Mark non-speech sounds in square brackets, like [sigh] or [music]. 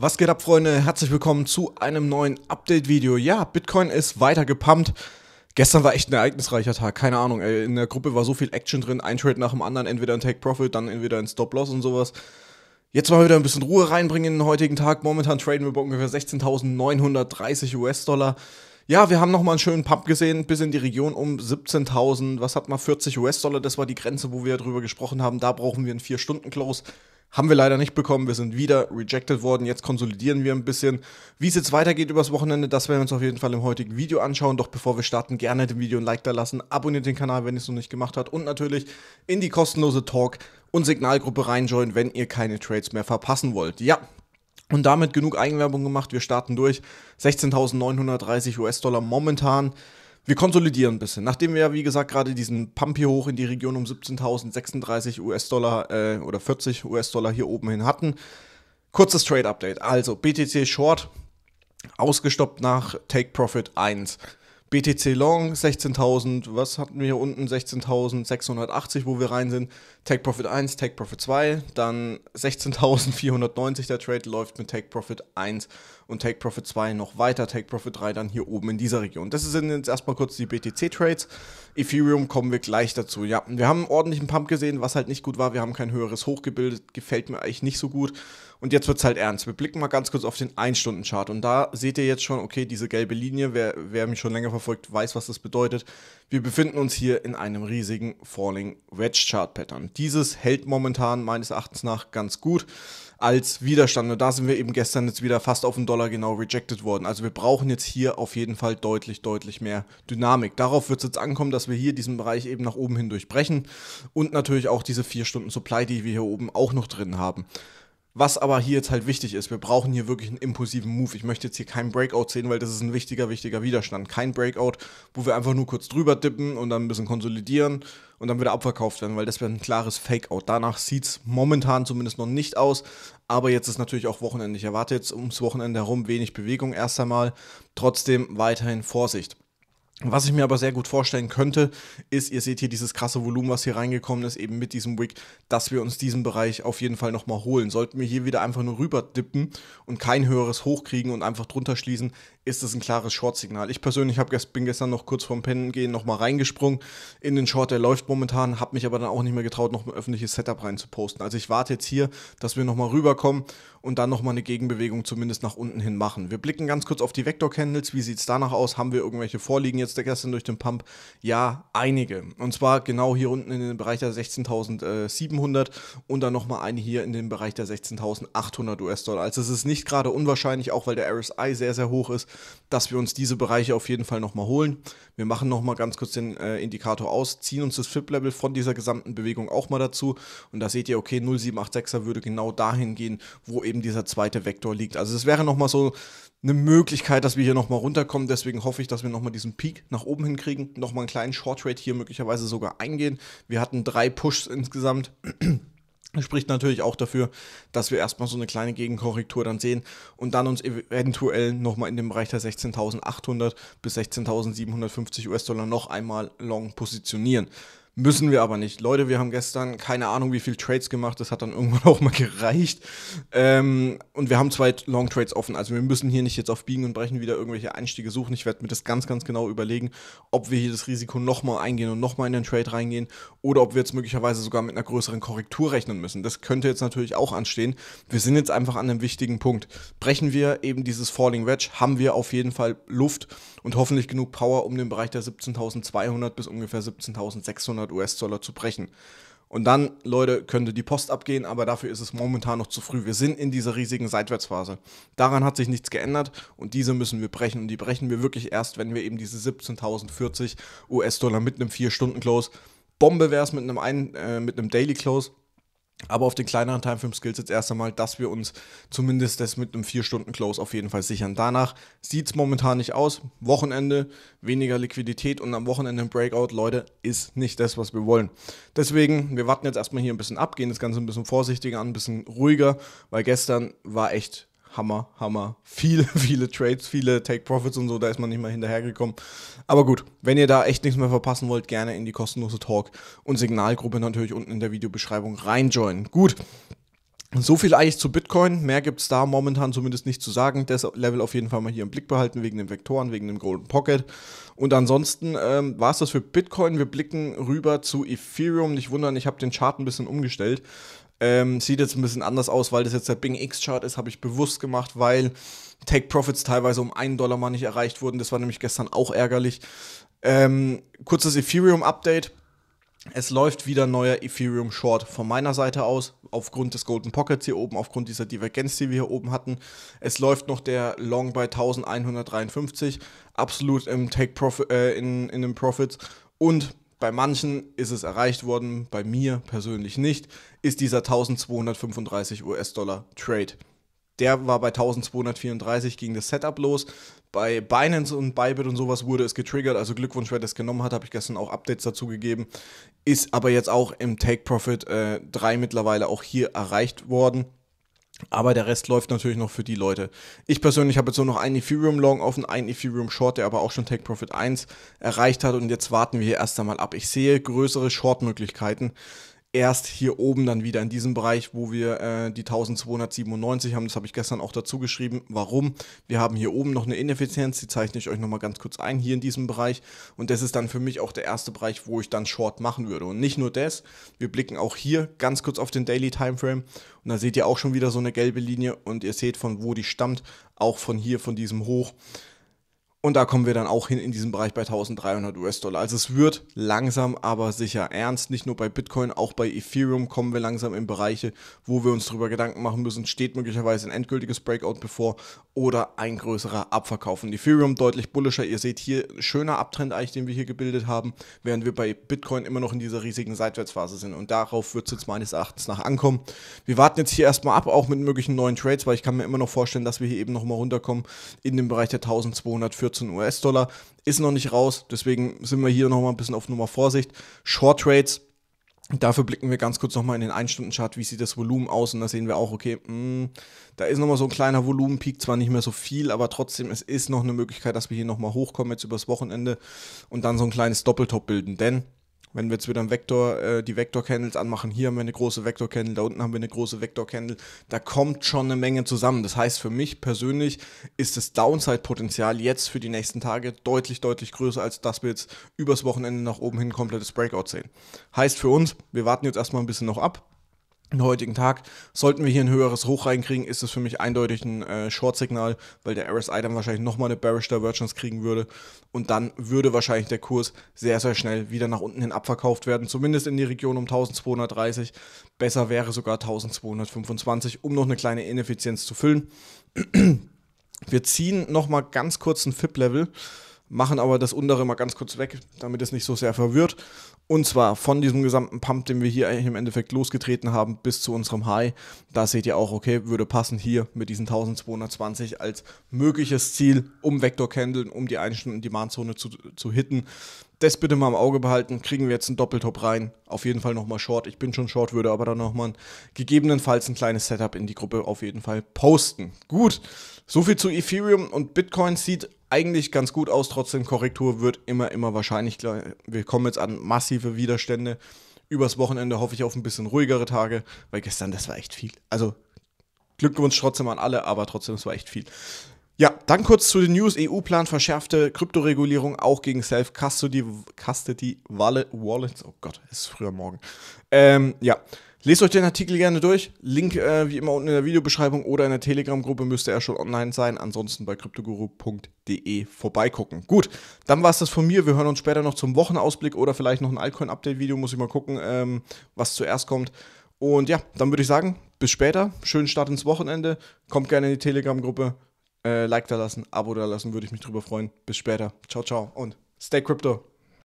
Was geht ab, Freunde? Herzlich willkommen zu einem neuen Update-Video. Ja, Bitcoin ist weiter gepumpt. Gestern war echt ein ereignisreicher Tag, keine Ahnung. Ey, in der Gruppe war so viel Action drin, ein Trade nach dem anderen, entweder ein Take-Profit, dann entweder ein Stop-Loss und sowas. Jetzt mal wieder ein bisschen Ruhe reinbringen in den heutigen Tag. Momentan traden wir bei ungefähr 16.930 US-Dollar. Ja, wir haben nochmal einen schönen Pump gesehen, bis in die Region um 17.000. Was hat man, 40 US-Dollar? Das war die Grenze, wo wir drüber gesprochen haben. Da brauchen wir einen 4-Stunden-Close. Haben wir leider nicht bekommen. Wir sind wieder rejected worden. Jetzt konsolidieren wir ein bisschen. Wie es jetzt weitergeht übers Wochenende, das werden wir uns auf jeden Fall im heutigen Video anschauen. Doch bevor wir starten, gerne dem Video ein Like da lassen. Abonniert den Kanal, wenn ihr es noch nicht gemacht habt. Und natürlich in die kostenlose Talk- und Signalgruppe reinjoinen, wenn ihr keine Trades mehr verpassen wollt. Ja, und damit genug Eigenwerbung gemacht. Wir starten durch. 16.930 US-Dollar momentan. Wir konsolidieren ein bisschen. Nachdem wir, wie gesagt, gerade diesen Pump hier hoch in die Region um 17.036 US-Dollar äh, oder 40 US-Dollar hier oben hin hatten. Kurzes Trade-Update. Also BTC Short ausgestoppt nach Take Profit 1. BTC Long 16.000, was hatten wir hier unten? 16.680, wo wir rein sind. Take Profit 1, Take Profit 2, dann 16.490 der Trade läuft mit Take Profit 1 und Take Profit 2 noch weiter, Take Profit 3 dann hier oben in dieser Region. Das sind jetzt erstmal kurz die BTC Trades. Ethereum kommen wir gleich dazu. Ja, wir haben einen ordentlichen Pump gesehen, was halt nicht gut war. Wir haben kein höheres Hoch gebildet, gefällt mir eigentlich nicht so gut. Und jetzt wird es halt ernst. Wir blicken mal ganz kurz auf den 1-Stunden-Chart und da seht ihr jetzt schon, okay, diese gelbe Linie, wer, wer mich schon länger verfolgt, verfolgt, weiß, was das bedeutet. Wir befinden uns hier in einem riesigen Falling Wedge Chart Pattern. Dieses hält momentan meines Erachtens nach ganz gut als Widerstand. Und da sind wir eben gestern jetzt wieder fast auf den Dollar genau rejected worden. Also wir brauchen jetzt hier auf jeden Fall deutlich, deutlich mehr Dynamik. Darauf wird es jetzt ankommen, dass wir hier diesen Bereich eben nach oben hin durchbrechen und natürlich auch diese 4 Stunden Supply, die wir hier oben auch noch drin haben. Was aber hier jetzt halt wichtig ist, wir brauchen hier wirklich einen impulsiven Move. Ich möchte jetzt hier keinen Breakout sehen, weil das ist ein wichtiger, wichtiger Widerstand. Kein Breakout, wo wir einfach nur kurz drüber dippen und dann ein bisschen konsolidieren und dann wieder abverkauft werden, weil das wäre ein klares Fakeout. Danach sieht es momentan zumindest noch nicht aus, aber jetzt ist natürlich auch Wochenende. Ich erwarte jetzt ums Wochenende herum wenig Bewegung erst einmal. Trotzdem weiterhin Vorsicht. Was ich mir aber sehr gut vorstellen könnte, ist, ihr seht hier dieses krasse Volumen, was hier reingekommen ist, eben mit diesem Wick, dass wir uns diesen Bereich auf jeden Fall nochmal holen. Sollten wir hier wieder einfach nur rüber dippen und kein höheres hochkriegen und einfach drunter schließen, ist das ein klares Short-Signal. Ich persönlich hab, bin gestern noch kurz vorm Pennen gehen nochmal reingesprungen in den Short, der läuft momentan, habe mich aber dann auch nicht mehr getraut, noch ein öffentliches Setup reinzuposten. Also ich warte jetzt hier, dass wir nochmal rüberkommen und dann nochmal eine Gegenbewegung zumindest nach unten hin machen. Wir blicken ganz kurz auf die Vector-Candles, wie sieht es danach aus, haben wir irgendwelche Vorliegen jetzt? jetzt gestern durch den Pump? Ja, einige. Und zwar genau hier unten in den Bereich der 16.700 äh, und dann nochmal eine hier in den Bereich der 16.800 US-Dollar. Also es ist nicht gerade unwahrscheinlich, auch weil der RSI sehr, sehr hoch ist, dass wir uns diese Bereiche auf jeden Fall nochmal holen. Wir machen nochmal ganz kurz den äh, Indikator aus, ziehen uns das FIP-Level von dieser gesamten Bewegung auch mal dazu und da seht ihr, okay, 0786er würde genau dahin gehen, wo eben dieser zweite Vektor liegt. Also es wäre nochmal so eine Möglichkeit, dass wir hier nochmal runterkommen. Deswegen hoffe ich, dass wir nochmal diesen Peak nach oben hinkriegen. Nochmal einen kleinen Short Trade hier möglicherweise sogar eingehen. Wir hatten drei Pushs insgesamt. Spricht natürlich auch dafür, dass wir erstmal so eine kleine Gegenkorrektur dann sehen und dann uns eventuell nochmal in dem Bereich der 16.800 bis 16.750 US-Dollar noch einmal long positionieren. Müssen wir aber nicht. Leute, wir haben gestern keine Ahnung, wie viel Trades gemacht. Das hat dann irgendwann [laughs] auch mal gereicht. Ähm, und wir haben zwei Long Trades offen. Also wir müssen hier nicht jetzt auf Biegen und Brechen wieder irgendwelche Einstiege suchen. Ich werde mir das ganz, ganz genau überlegen, ob wir hier das Risiko nochmal eingehen und nochmal in den Trade reingehen oder ob wir jetzt möglicherweise sogar mit einer größeren Korrektur rechnen müssen. Das könnte jetzt natürlich auch anstehen. Wir sind jetzt einfach an einem wichtigen Punkt. Brechen wir eben dieses Falling Wedge, haben wir auf jeden Fall Luft und hoffentlich genug Power, um den Bereich der 17.200 bis ungefähr 17.600 500 US-Dollar zu brechen. Und dann, Leute, könnte die Post abgehen, aber dafür ist es momentan noch zu früh. Wir sind in dieser riesigen Seitwärtsphase. Daran hat sich nichts geändert und diese müssen wir brechen. Und die brechen wir wirklich erst, wenn wir eben diese 17.040 US-Dollar mit einem 4-Stunden-Close. Bombe wäre es mit einem, ein, äh, mit einem Daily Close. Aber auf den kleineren Timeframes gilt es jetzt erst einmal, dass wir uns zumindest das mit einem 4-Stunden-Close auf jeden Fall sichern. Danach sieht es momentan nicht aus. Wochenende, weniger Liquidität und am Wochenende ein Breakout, Leute, ist nicht das, was wir wollen. Deswegen, wir warten jetzt erstmal hier ein bisschen ab, gehen das Ganze ein bisschen vorsichtiger an, ein bisschen ruhiger, weil gestern war echt Hammer, Hammer. Viele, [laughs] viele Trades, viele Take-Profits und so, da ist man nicht mal hinterhergekommen. Aber gut, wenn ihr da echt nichts mehr verpassen wollt, gerne in die kostenlose Talk- und Signalgruppe natürlich unten in der Videobeschreibung reinjoinen. Gut, so viel eigentlich zu Bitcoin. Mehr gibt es da momentan zumindest nicht zu sagen. Das Level auf jeden Fall mal hier im Blick behalten, wegen den Vektoren, wegen dem Golden Pocket. Und ansonsten ähm, war es das für Bitcoin. Wir blicken rüber zu Ethereum. Nicht wundern, ich habe den Chart ein bisschen umgestellt. Ähm, sieht jetzt ein bisschen anders aus, weil das jetzt der Bing X-Chart ist, habe ich bewusst gemacht, weil Take-Profits teilweise um einen Dollar mal nicht erreicht wurden. Das war nämlich gestern auch ärgerlich. Ähm, kurzes Ethereum-Update. Es läuft wieder neuer Ethereum Short von meiner Seite aus, aufgrund des Golden Pockets hier oben, aufgrund dieser Divergenz, die wir hier oben hatten. Es läuft noch der Long bei 1153, absolut im Take Profit, äh, in, in den Profits. Und bei manchen ist es erreicht worden, bei mir persönlich nicht, ist dieser 1235 US-Dollar Trade. Der war bei 1234 gegen das Setup los. Bei Binance und Bybit und sowas wurde es getriggert. Also Glückwunsch, wer das genommen hat, habe ich gestern auch Updates dazu gegeben. Ist aber jetzt auch im Take Profit äh, 3 mittlerweile auch hier erreicht worden. Aber der Rest läuft natürlich noch für die Leute. Ich persönlich habe jetzt nur noch einen Ethereum Long offen, einen Ethereum Short, der aber auch schon Take Profit 1 erreicht hat und jetzt warten wir hier erst einmal ab. Ich sehe größere Short-Möglichkeiten erst hier oben dann wieder in diesem Bereich, wo wir äh, die 1297 haben. Das habe ich gestern auch dazu geschrieben. Warum? Wir haben hier oben noch eine Ineffizienz, die zeichne ich euch nochmal ganz kurz ein, hier in diesem Bereich. Und das ist dann für mich auch der erste Bereich, wo ich dann Short machen würde. Und nicht nur das, wir blicken auch hier ganz kurz auf den Daily Timeframe. Und da seht ihr auch schon wieder so eine gelbe Linie und ihr seht, von wo die stammt, auch von hier, von diesem Hoch. Und da kommen wir dann auch hin in diesem Bereich bei 1300 US-Dollar. Also es wird langsam, aber sicher ernst. Nicht nur bei Bitcoin, auch bei Ethereum kommen wir langsam in Bereiche, wo wir uns darüber Gedanken machen müssen, steht möglicherweise ein endgültiges Breakout bevor oder ein größerer Abverkauf. Und Ethereum deutlich bullischer. Ihr seht hier schöner Abtrend eigentlich, den wir hier gebildet haben, während wir bei Bitcoin immer noch in dieser riesigen Seitwärtsphase sind. Und darauf wird es jetzt meines Erachtens nach ankommen. Wir warten jetzt hier erstmal ab, auch mit möglichen neuen Trades, weil ich kann mir immer noch vorstellen, dass wir hier eben nochmal runterkommen in den Bereich der 1240. 14 US-Dollar. Ist noch nicht raus, deswegen sind wir hier nochmal ein bisschen auf Nummer Vorsicht. Short Trades, Dafür blicken wir ganz kurz nochmal in den 1-Stunden-Chart, wie sieht das Volumen aus und da sehen wir auch, okay, mh, hm, da ist nochmal so ein kleiner Volumenpeak, zwar nicht mehr so viel, aber trotzdem, es ist noch eine Möglichkeit, dass wir hier nochmal hochkommen jetzt übers Wochenende und dann so ein kleines Doppeltop bilden, denn wenn wir jetzt wieder einen Vektor, äh, die Vektor-Candles anmachen, hier haben wir eine große Vektor-Candle, da unten haben wir eine große Vektor-Candle, da kommt schon eine Menge zusammen. Das heißt, für mich persönlich ist das Downside-Potenzial jetzt für die nächsten Tage deutlich, deutlich größer, als dass wir jetzt übers Wochenende nach oben hin komplettes Breakout sehen. Heißt für uns, wir warten jetzt erstmal ein bisschen noch ab, den heutigen Tag. Sollten wir hier ein höheres Hoch reinkriegen, ist es für mich eindeutig ein äh, Short-Signal, weil der RSI dann wahrscheinlich nochmal eine Bearish Divergence kriegen würde. Und dann würde wahrscheinlich der Kurs sehr, sehr schnell wieder nach unten hin abverkauft werden. Zumindest in die Region um 1230. Besser wäre sogar 1225, um noch eine kleine Ineffizienz zu füllen. [clears throat] Wir ziehen nochmal ganz kurz ein FIP-Level machen aber das untere mal ganz kurz weg, damit es nicht so sehr verwirrt und zwar von diesem gesamten Pump, den wir hier eigentlich im Endeffekt losgetreten haben, bis zu unserem High. Da seht ihr auch, okay, würde passen hier mit diesen 1220 als mögliches Ziel, um Vector Candle, um die 1 Stunden Demand-Zone zu, zu hitten. Das bitte mal im Auge behalten. Kriegen wir jetzt einen Doppeltop rein. Auf jeden Fall nochmal Short. Ich bin schon Short, würde aber dann nochmal gegebenenfalls ein kleines Setup in die Gruppe auf jeden Fall posten. Gut, soviel zu Ethereum und Bitcoin sieht eigentlich ganz gut aus, trotzdem Korrektur wird immer, immer wahrscheinlich. Wir kommen jetzt an massive Widerstände. Übers Wochenende hoffe ich auf ein bisschen ruhigere Tage, weil gestern, das war echt viel. Also Glückwunsch trotzdem an alle, aber trotzdem, es war echt viel. Ja, dann kurz zu den News. EU-Plan verschärfte Kryptoregulierung auch gegen Self-Custody Wallets. Oh Gott, es ist früher Morgen. Ähm, ja, Lest euch den Artikel gerne durch. Link äh, wie immer unten in der Videobeschreibung oder in der Telegram-Gruppe müsste er schon online sein. Ansonsten bei kryptoguru.de vorbeigucken. Gut, dann war es das von mir. Wir hören uns später noch zum Wochenausblick oder vielleicht noch ein Altcoin-Update-Video. Muss ich mal gucken, ähm, was zuerst kommt. Und ja, dann würde ich sagen, bis später. Schönen Start ins Wochenende. Kommt gerne in die Telegram-Gruppe. Äh, like da lassen, Abo da lassen, würde ich mich drüber freuen. Bis später. Ciao, ciao und stay crypto.